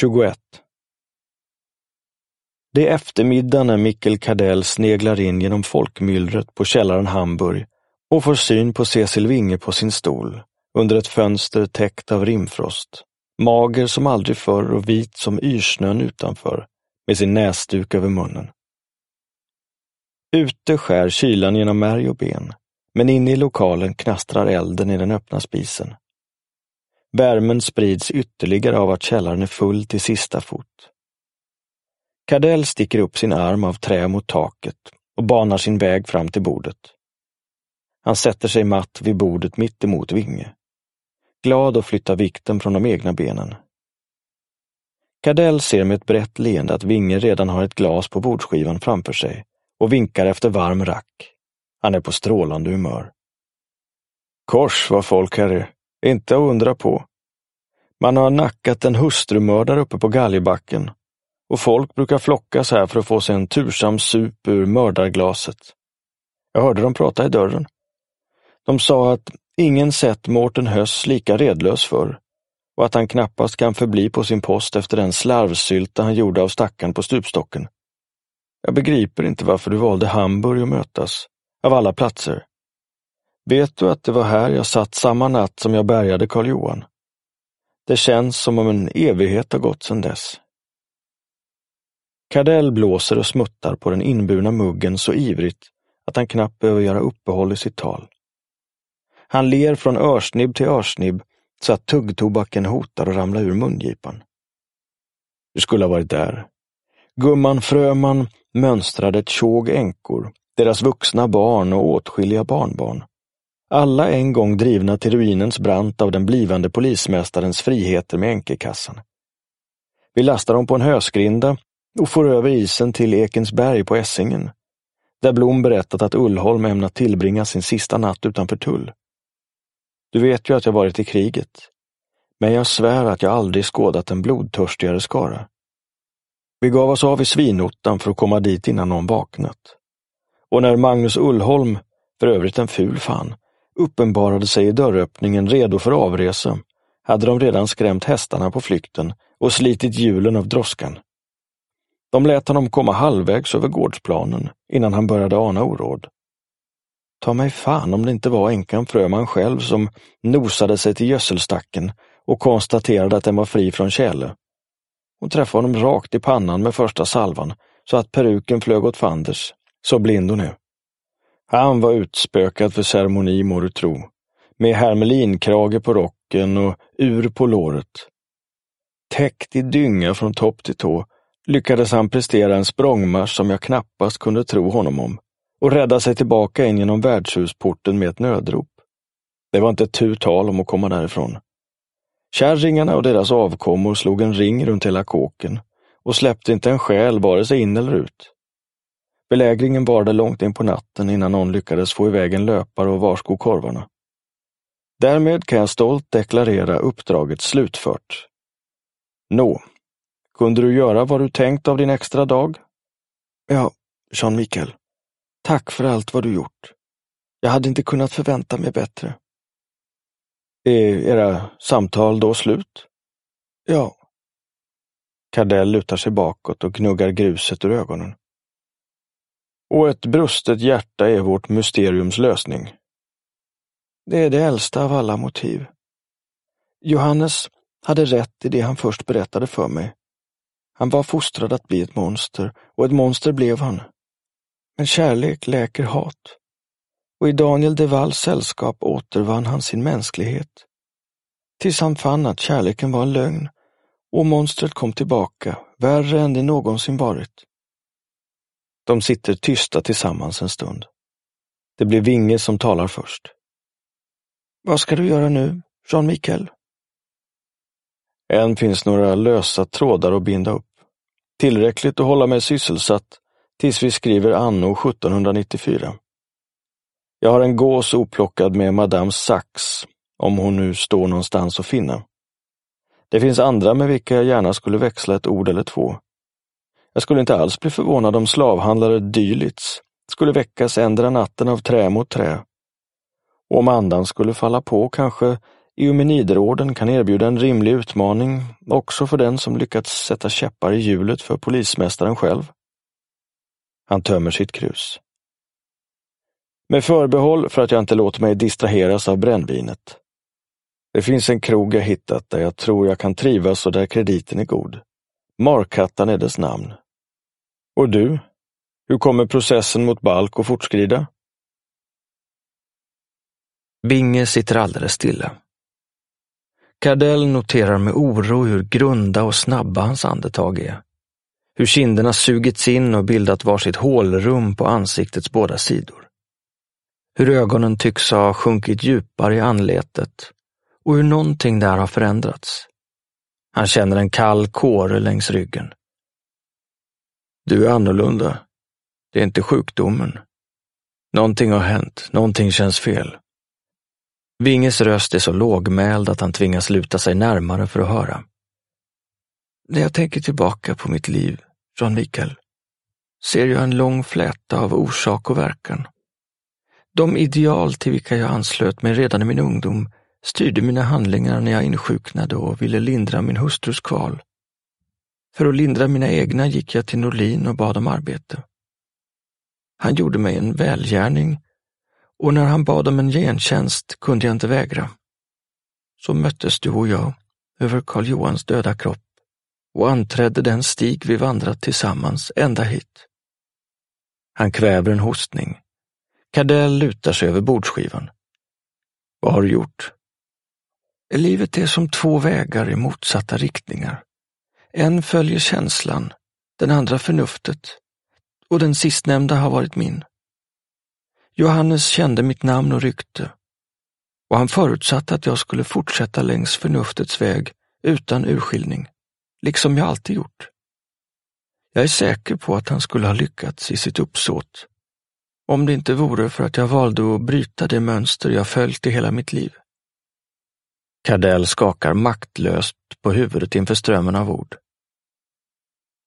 21. Det är eftermiddag när Mikkel Kardell sneglar in genom folkmyllret på källaren Hamburg och får syn på Cecil Winge på sin stol, under ett fönster täckt av rimfrost. Mager som aldrig förr och vit som yrsnön utanför, med sin näsduk över munnen. Ute skär kylan genom märg och ben, men inne i lokalen knastrar elden i den öppna spisen. Värmen sprids ytterligare av att källaren är full till sista fot. Kardell sticker upp sin arm av trä mot taket och banar sin väg fram till bordet. Han sätter sig matt vid bordet mitt emot Vinge. Glad att flytta vikten från de egna benen. Kardell ser med ett brett leende att Vinge redan har ett glas på bordsskivan framför sig och vinkar efter varm rack. Han är på strålande humör. Kors vad folk här är. Inte att undra på. Man har nackat en hustrumördare uppe på galgbacken och folk brukar flockas här för att få sig en tursam sup ur mördarglaset. Jag hörde dem prata i dörren. De sa att ingen sett Mårten Höss lika redlös för och att han knappast kan förbli på sin post efter den slarvsylta han gjorde av stackaren på stupstocken. Jag begriper inte varför du valde Hamburg att mötas, av alla platser. Vet du att det var här jag satt samma natt som jag bärgade Karl Johan? Det känns som om en evighet har gått sedan dess. Kardell blåser och smuttar på den inburna muggen så ivrigt att han knappt behöver göra uppehåll i sitt tal. Han ler från örsnibb till örsnibb så att tuggtobaken hotar att ramla ur mungipan. Du skulle ha varit där. Gumman Fröman mönstrade ett tjog änkor, deras vuxna barn och åtskilliga barnbarn alla en gång drivna till ruinens brant av den blivande polismästarens friheter med enkekassan. Vi lastar dem på en hösgrinda och får över isen till Ekensberg på Essingen, där Blom berättat att Ullholm ämnat tillbringa sin sista natt utanför tull. Du vet ju att jag varit i kriget, men jag svär att jag aldrig skådat en blodtörstigare skara. Vi gav oss av i svinottan för att komma dit innan någon vaknat. Och när Magnus Ullholm, för övrigt en ful fan, uppenbarade sig i dörröppningen redo för avresa, hade de redan skrämt hästarna på flykten och slitit hjulen av droskan. De lät honom komma halvvägs över gårdsplanen innan han började ana oråd. Ta mig fan om det inte var änkan Fröman själv som nosade sig till gödselstacken och konstaterade att den var fri från tjäle. Hon träffade honom rakt i pannan med första salvan så att peruken flög åt fanders, så blind hon är. Han var utspökad för ceremoni må du tro, med hermelinkrage på rocken och ur på låret. Täckt i dynga från topp till tå lyckades han prestera en språngmarsch som jag knappast kunde tro honom om och rädda sig tillbaka in genom värdshusporten med ett nödrop. Det var inte tu tal om att komma därifrån. Kärringarna och deras avkommor slog en ring runt hela kåken och släppte inte en själ vare sig in eller ut. Belägringen varade långt in på natten innan någon lyckades få iväg en löpare och varsko korvarna. Därmed kan jag stolt deklarera uppdraget slutfört. Nå, kunde du göra vad du tänkt av din extra dag? Ja, Jean Mikael. Tack för allt vad du gjort. Jag hade inte kunnat förvänta mig bättre. Är era samtal då slut? Ja. Kardell lutar sig bakåt och gnuggar gruset ur ögonen. Och ett brustet hjärta är vårt mysteriums lösning. Det är det äldsta av alla motiv. Johannes hade rätt i det han först berättade för mig. Han var fostrad att bli ett monster och ett monster blev han. Men kärlek läker hat. Och i Daniel de Walls sällskap återvann han sin mänsklighet. Tills han fann att kärleken var en lögn och monstret kom tillbaka, värre än det någonsin varit. De sitter tysta tillsammans en stund. Det blir Vinge som talar först. Vad ska du göra nu, Jean-Mikael? Än finns några lösa trådar att binda upp. Tillräckligt att hålla mig sysselsatt tills vi skriver anno 1794. Jag har en gås oplockad med Madame Sachs, om hon nu står någonstans att finna. Det finns andra med vilka jag gärna skulle växla ett ord eller två. Jag skulle inte alls bli förvånad om slavhandlare Dylitz skulle väckas ändra natten av trä mot trä. Och om andan skulle falla på kanske Eumeniderorden kan erbjuda en rimlig utmaning också för den som lyckats sätta käppar i hjulet för polismästaren själv. Han tömmer sitt krus. Med förbehåll för att jag inte låter mig distraheras av brännvinet. Det finns en krog jag hittat där jag tror jag kan trivas och där krediten är god. Markattan är dess namn. Och du, hur kommer processen mot Balk att fortskrida? Binge sitter alldeles stilla. Kardell noterar med oro hur grunda och snabba hans andetag är. Hur kinderna sugits in och bildat varsitt hålrum på ansiktets båda sidor. Hur ögonen tycks ha sjunkit djupare i anletet och hur någonting där har förändrats. Han känner en kall kåre längs ryggen. Du är annorlunda. Det är inte sjukdomen. Någonting har hänt, någonting känns fel. Vinges röst är så lågmäld att han tvingas luta sig närmare för att höra. När jag tänker tillbaka på mitt liv, John Mikael, ser jag en lång fläta av orsak och verkan. De ideal till vilka jag anslöt mig redan i min ungdom styrde mina handlingar när jag insjuknade och ville lindra min hustrus kval. För att lindra mina egna gick jag till Norlin och bad om arbete. Han gjorde mig en välgärning och när han bad om en gentjänst kunde jag inte vägra. Så möttes du och jag över Karl Johans döda kropp och anträdde den stig vi vandrat tillsammans ända hit. Han kväver en hostning. Kardell lutar sig över bordsskivan. Vad har du gjort? Livet är som två vägar i motsatta riktningar. En följer känslan, den andra förnuftet och den sistnämnda har varit min. Johannes kände mitt namn och rykte och han förutsatte att jag skulle fortsätta längs förnuftets väg utan urskiljning, liksom jag alltid gjort. Jag är säker på att han skulle ha lyckats i sitt uppsåt, om det inte vore för att jag valde att bryta det mönster jag följt i hela mitt liv. Kardell skakar maktlöst på huvudet inför strömmen av ord.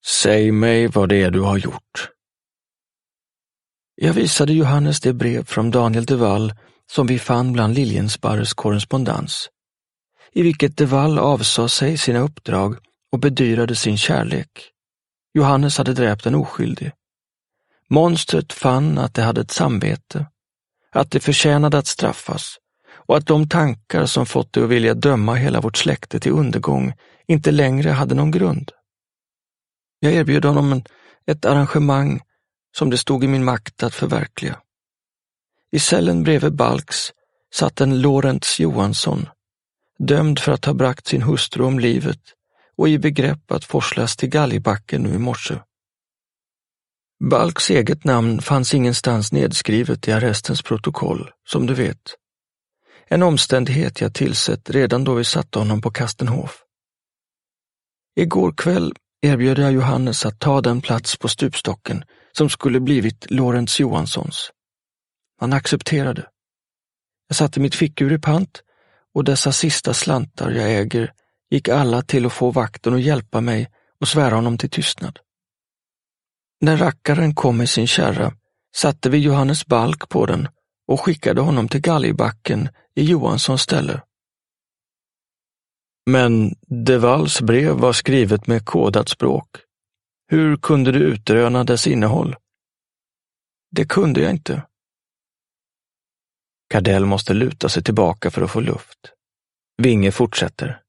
Säg mig vad det är du har gjort. Jag visade Johannes det brev från Daniel de Wall som vi fann bland Liljensparres korrespondens, i vilket de Wall avsade sig sina uppdrag och bedyrade sin kärlek. Johannes hade dräpt en oskyldig. Monstret fann att det hade ett samvete, att det förtjänade att straffas och att de tankar som fått det att vilja döma hela vårt släkte till undergång inte längre hade någon grund. Jag erbjöd honom en, ett arrangemang som det stod i min makt att förverkliga. I cellen bredvid Balks satt en Lorentz Johansson, dömd för att ha bragt sin hustru om livet och i begrepp att forslas till galgbacken nu i morse. Balks eget namn fanns ingenstans nedskrivet i arrestens protokoll, som du vet. En omständighet jag tillsett redan då vi satte honom på Kastenhof. Igår kväll erbjöd jag Johannes att ta den plats på stupstocken som skulle blivit Lorentz Johanssons. Han accepterade. Jag satte mitt fickur i pant och dessa sista slantar jag äger gick alla till att få vakten att hjälpa mig och svära honom till tystnad. När rackaren kom med sin kärra satte vi Johannes Balk på den och skickade honom till galgbacken i Johanssons ställe. Men de Walls brev var skrivet med kodat språk. Hur kunde du utröna dess innehåll? Det kunde jag inte. Kardell måste luta sig tillbaka för att få luft. Vinge fortsätter.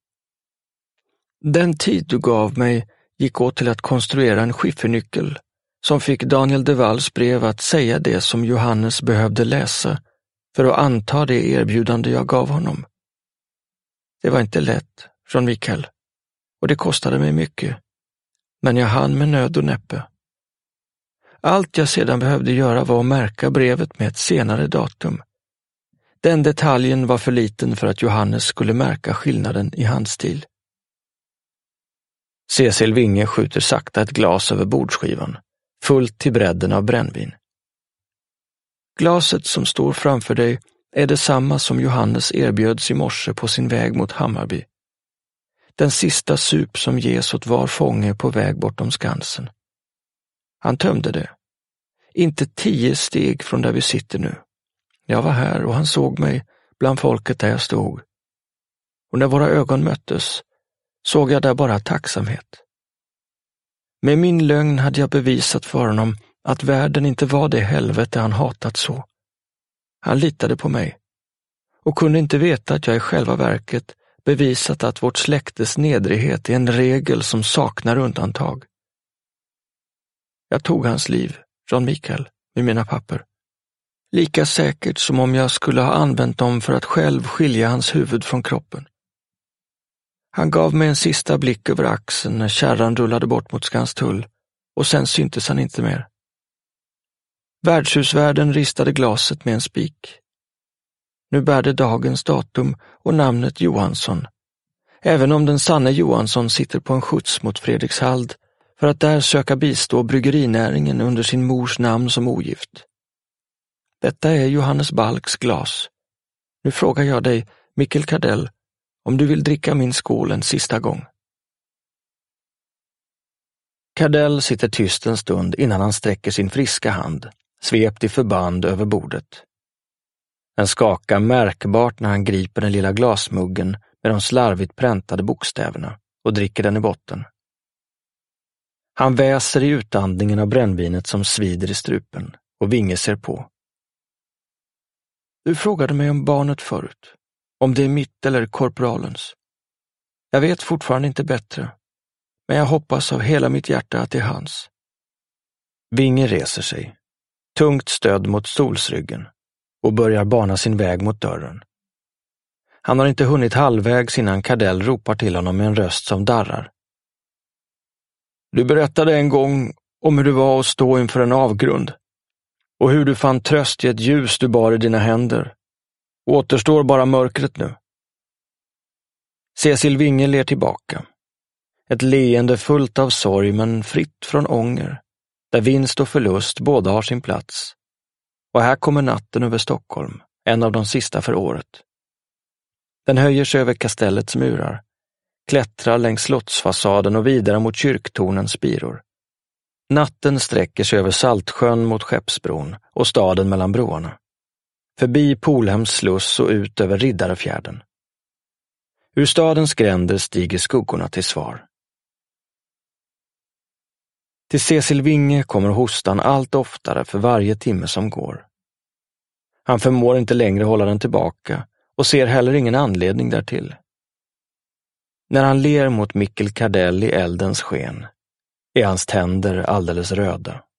Den tid du gav mig gick åt till att konstruera en skiffernyckel som fick Daniel De Walls brev att säga det som Johannes behövde läsa för att anta det erbjudande jag gav honom. Det var inte lätt från Mikael. Och det kostade mig mycket. Men jag hann med nöd och näppe. Allt jag sedan behövde göra var att märka brevet med ett senare datum. Den detaljen var för liten för att Johannes skulle märka skillnaden i handstil. Cecil Winge skjuter sakta ett glas över bordsskivan, fullt till bredden av brännvin. Glaset som står framför dig är detsamma som Johannes erbjöds i morse på sin väg mot Hammarby den sista sup som ges åt var fånge på väg bortom Skansen. Han tömde det. Inte tio steg från där vi sitter nu. Jag var här och han såg mig bland folket där jag stod. Och när våra ögon möttes såg jag där bara tacksamhet. Med min lögn hade jag bevisat för honom att världen inte var det helvete han hatat så. Han litade på mig och kunde inte veta att jag i själva verket bevisat att vårt släktes nedrighet är en regel som saknar undantag. Jag tog hans liv från Mikael med mina papper. Lika säkert som om jag skulle ha använt dem för att själv skilja hans huvud från kroppen. Han gav mig en sista blick över axeln när kärran rullade bort mot Skanstull och sen syntes han inte mer. Värdshusvärden ristade glaset med en spik. Nu bär det dagens datum och namnet Johansson. Även om den sanne Johansson sitter på en skjuts mot Fredrikshald för att där söka bistå bryggerinäringen under sin mors namn som ogift. Detta är Johannes Balks glas. Nu frågar jag dig, Mikkel Kardell, om du vill dricka min skål en sista gång. Kardell sitter tyst en stund innan han sträcker sin friska hand, svept i förband över bordet. Den skakar märkbart när han griper den lilla glasmuggen med de slarvigt präntade bokstäverna och dricker den i botten. Han väser i utandningen av brännvinet som svider i strupen och Vinge ser på. Du frågade mig om barnet förut, om det är mitt eller korpralens. Jag vet fortfarande inte bättre, men jag hoppas av hela mitt hjärta att det är hans. Vinge reser sig, tungt stöd mot stolsryggen och börjar bana sin väg mot dörren. Han har inte hunnit halvvägs innan Kardell ropar till honom med en röst som darrar. Du berättade en gång om hur det var att stå inför en avgrund och hur du fann tröst i ett ljus du bar i dina händer. Återstår bara mörkret nu. Cecil Winge ler tillbaka. Ett leende fullt av sorg men fritt från ånger, där vinst och förlust båda har sin plats och här kommer natten över Stockholm, en av de sista för året. Den höjer sig över kastellets murar, klättrar längs slottsfasaden och vidare mot kyrktornens spiror. Natten sträcker sig över Saltsjön mot Skeppsbron och staden mellan broarna. Förbi Polhems sluss och ut över Riddarfjärden. Ur stadens gränder stiger skuggorna till svar. Till Cecil Winge kommer hostan allt oftare för varje timme som går. Han förmår inte längre hålla den tillbaka och ser heller ingen anledning därtill. När han ler mot Mikkel Kardell i eldens sken är hans tänder alldeles röda.